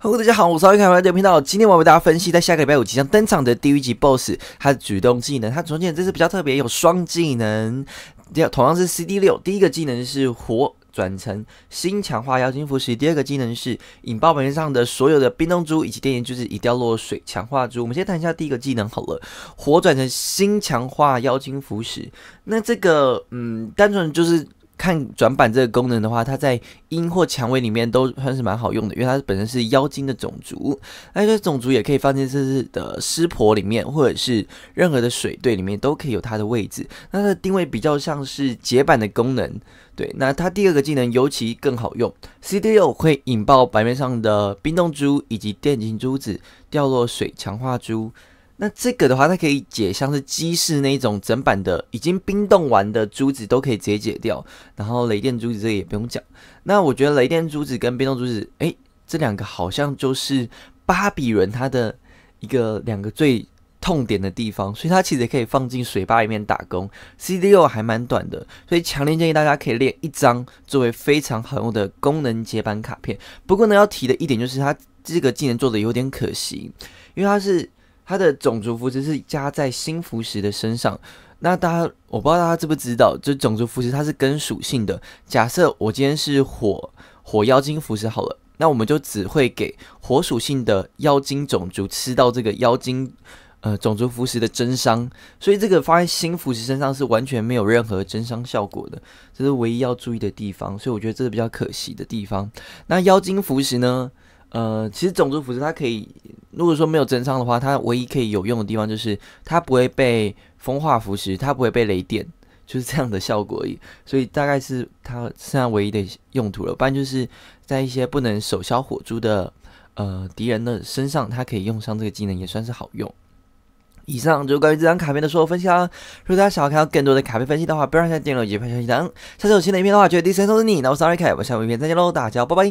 Hello，大家好，我是奥运凯，欢迎频道。今天我为大家分析，在下个礼拜五即将登场的地狱级 BOSS，他的主动技能，他中间这是比较特别有双技能，同样是 CD 六。第一个技能是火转成新强化妖精符石，第二个技能是引爆板面上的所有的冰冻珠以及电源就是已掉落水强化珠。我们先谈一下第一个技能好了，火转成新强化妖精符石。那这个，嗯，单纯就是。看转板这个功能的话，它在阴或蔷薇里面都算是蛮好用的，因为它本身是妖精的种族，那且种族也可以放进这次的湿婆里面，或者是任何的水队里面都可以有它的位置。那它的定位比较像是解板的功能，对。那它第二个技能尤其更好用，C D O 会引爆版面上的冰冻珠以及电竞珠子，掉落水强化珠。那这个的话，它可以解像是鸡氏那种整版的已经冰冻完的珠子都可以直接解掉，然后雷电珠子这个也不用讲。那我觉得雷电珠子跟冰冻珠子，哎，这两个好像就是巴比伦他的一个两个最痛点的地方，所以它其实可以放进水坝里面打工。C D 六还蛮短的，所以强烈建议大家可以练一张作为非常好用的功能接版卡片。不过呢，要提的一点就是它这个技能做的有点可惜，因为它是。它的种族服饰是加在新服饰的身上。那大家我不知道大家知不知道，就种族服饰它是跟属性的。假设我今天是火火妖精服饰好了，那我们就只会给火属性的妖精种族吃到这个妖精呃种族服饰的真伤。所以这个放在新服饰身上是完全没有任何真伤效果的，这是唯一要注意的地方。所以我觉得这是比较可惜的地方。那妖精服饰呢？呃，其实种族服饰它可以。如果说没有增伤的话，它唯一可以有用的地方就是它不会被风化腐蚀，它不会被雷电，就是这样的效果而已。所以大概是它现在唯一的用途了，不然就是在一些不能手消火珠的呃敌人的身上，它可以用上这个技能也算是好用。以上就是关于这张卡片的所有分析啦，如果大家想要看到更多的卡片分析的话，不要忘记点了解拍消息心下次有新的影片的话，绝对第一时间通知你。那我是瑞凯，我们下部影片再见喽，大家拜拜。